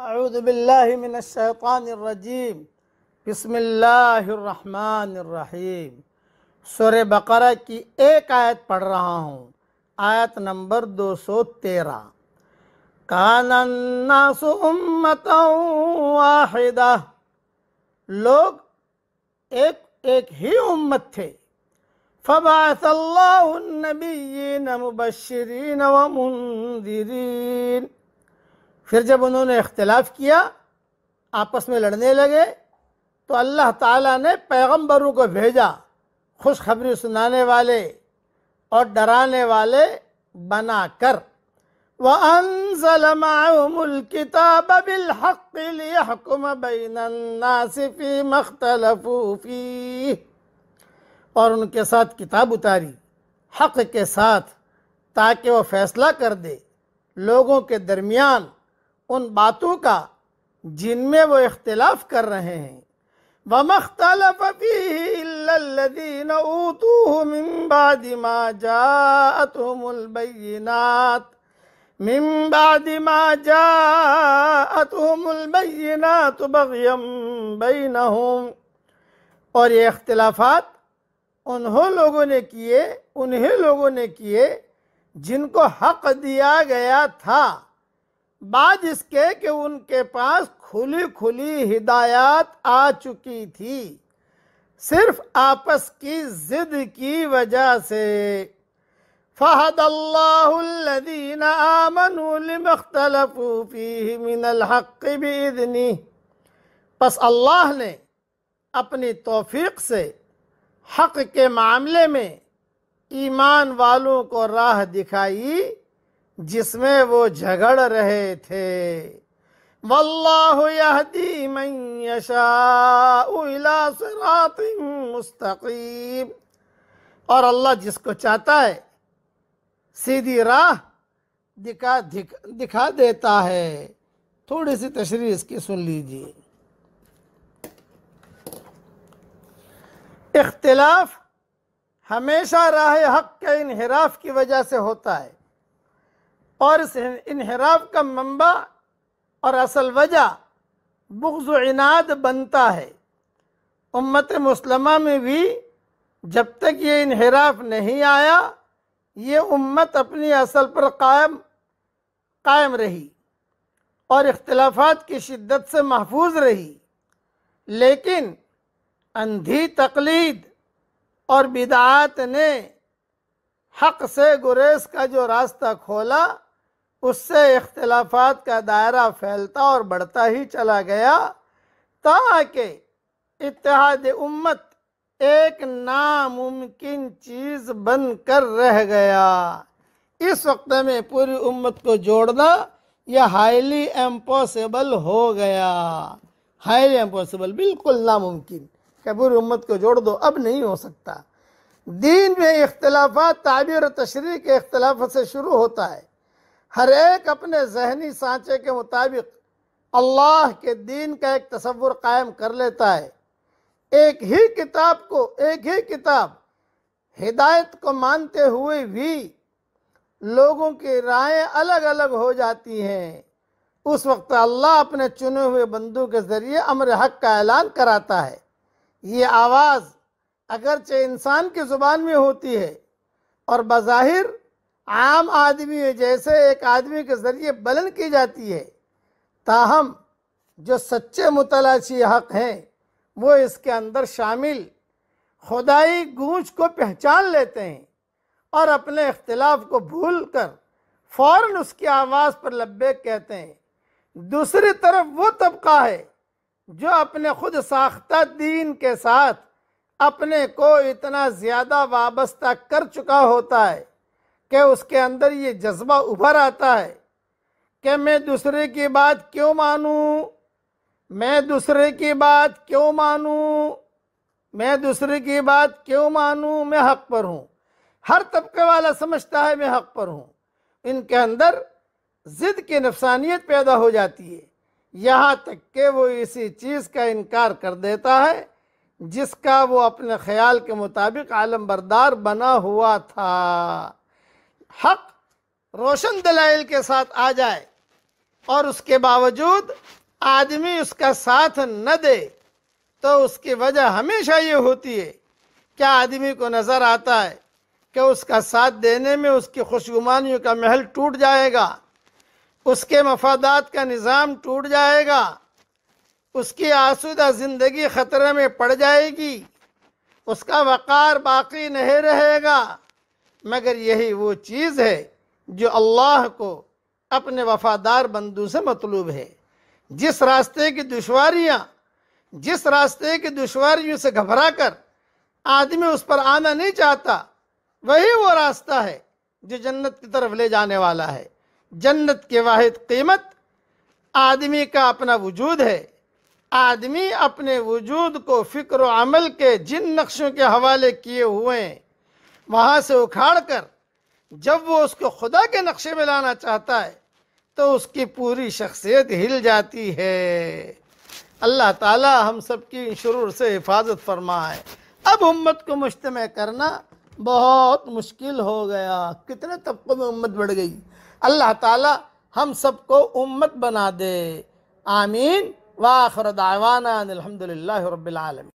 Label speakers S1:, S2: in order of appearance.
S1: अरुदबिल्लिमिनशैतानरजीम बसमीम सुर बकर की एक आयत पढ़ रहा हूँ आयत नंबर दो सौ तेरह कानन्नासुम्मत वाहिदा लोग एक एक ही उम्मत थे फ़बासल्लाबीन मुबशरीन व मुंदिरीन फिर जब उन्होंने इख्तलाफ किया आपस में लड़ने लगे तो अल्लाह ताला ने पैगंबरों को भेजा खुशखबरी सुनाने वाले और डराने वाले बनाकर किताब और उनके साथ किताब उतारी हक के साथ ताकि वो फैसला कर दे लोगों के दरमियान उन बातों का जिनमें वो इख्तलाफ कर रहे हैं वमख्तलफीन ऊतूमिबादिमा जातुमबैनात मिम्बादिमा जातुमबैनात बगयम बैन और ये अख्तिलाफ़ात उन्हों लोगों ने किए उन्हीं लोगों ने किए जिनको हक दिया गया था बाज इसके कि उनके पास खुली खुली हिदायत आ चुकी थी सिर्फ आपस की जिद की वजह से फ़हद अल्लादीन बस अल्लाह ने अपनी तौफीक से हक़ के मामले में ईमान वालों को राह दिखाई जिसमें वो झगड़ रहे थे वल्लाहदी मुस्तकीम और अल्लाह जिसको चाहता है सीधी राह दिखा दिख, दिखा देता है थोड़ी सी तशरी इसकी सुन लीजिए इख्तलाफ हमेशा राह हक के इनहराफ की वजह से होता है और इस इनहराफ का मंबा और असल वजह बुग्ज इनाद बनता है उम्मत मुसलमा में भी जब तक ये इनहराफ नहीं आया ये उम्मत अपनी असल पर कायम कायम रही और इख्तलाफात की शिद्दत से महफूज रही लेकिन अंधी तकलीद और बिदात ने हक से गुरेज का जो रास्ता खोला उससे इख्तलाफात का दायरा फैलता और बढ़ता ही चला गया ताकि इतिहाद उम्मत एक नामुमकिन चीज़ बन कर रह गया इस वक्त में पूरी उम्मत को जोड़ना यह हाईली एम्पॉसिबल हो गया हाईली एम्पॉसिबल बिल्कुल नामुमकिन पूरी उम्मत को जोड़ दो अब नहीं हो सकता दीन में इख्तलाफा ताबीर और तशरी के अख्तलाफ से शुरू होता है हर एक अपने जहनी सांचे के मुताबिक अल्लाह के दीन का एक तस्वुर कायम कर लेता है एक ही किताब को एक ही किताब हिदायत को मानते हुए भी लोगों की राय अलग अलग हो जाती हैं उस वक्त अल्लाह अपने चुने हुए बंदों के ज़रिए अमर हक का ऐलान कराता है ये आवाज़ अगरचे इंसान की ज़ुबान में होती है और बज़ाहिर आम आदमी जैसे एक आदमी के ज़रिए बलन की जाती है ताहम जो सच्चे मुतलाशी हक हैं वो इसके अंदर शामिल खुदाई गूंज को पहचान लेते हैं और अपने इख्तलाफ को भूल कर फ़ौर उसकी आवाज़ पर लब्बे कहते हैं दूसरी तरफ वो तबका है जो अपने खुद साख्ता दीन के साथ अपने को इतना ज़्यादा वाबस्ता कर चुका होता है कि उसके अंदर ये जज्बा उभर आता है कि मैं दूसरे की बात क्यों मानूं मैं दूसरे की बात क्यों मानूं मैं दूसरे की बात क्यों मानूं मैं हक पर हूँ हर तबके वाला समझता है मैं हक पर हूँ इनके अंदर ज़िद की नफसानियत पैदा हो जाती है यहाँ तक कि वो इसी चीज़ का इनकार कर देता है जिसका वो अपने ख्याल के मुताबिक आलम बरदार बना हुआ था हक रोशन दलाइल के साथ आ जाए और उसके बावजूद आदमी उसका साथ न दे तो उसकी वजह हमेशा ये होती है क्या आदमी को नज़र आता है कि उसका साथ देने में उसकी खुशगुमानियों का महल टूट जाएगा उसके मफादात का निज़ाम टूट जाएगा उसकी आसुदा ज़िंदगी ख़तरे में पड़ जाएगी उसका वक़ार बाकी नहीं रहेगा मगर यही वो चीज़ है जो अल्लाह को अपने वफादार बंदू से मतलूब है जिस रास्ते की दुशारियाँ जिस रास्ते की दुशारियों से घबरा कर आदमी उस पर आना नहीं चाहता वही वो रास्ता है जो जन्नत की तरफ ले जाने वाला है जन्नत के वाहिद कीमत आदमी का अपना वजूद है आदमी अपने वजूद को फ़िक्र अमल के जिन नक्शों के हवाले किए हुए हैं वहाँ से उखाड़ कर जब वो उसको खुदा के नक्शे में लाना चाहता है तो उसकी पूरी शख्सियत हिल जाती है अल्लाह ताला हम सब की शुरू से हिफाजत फरमाए अब उम्मत को मुश्तम करना बहुत मुश्किल हो गया कितने तबकों में उम्मत बढ़ गई अल्लाह ताला हम सबको उम्मत बना दे आमीन वाखर दावाना अलहमदिल्ला रबालम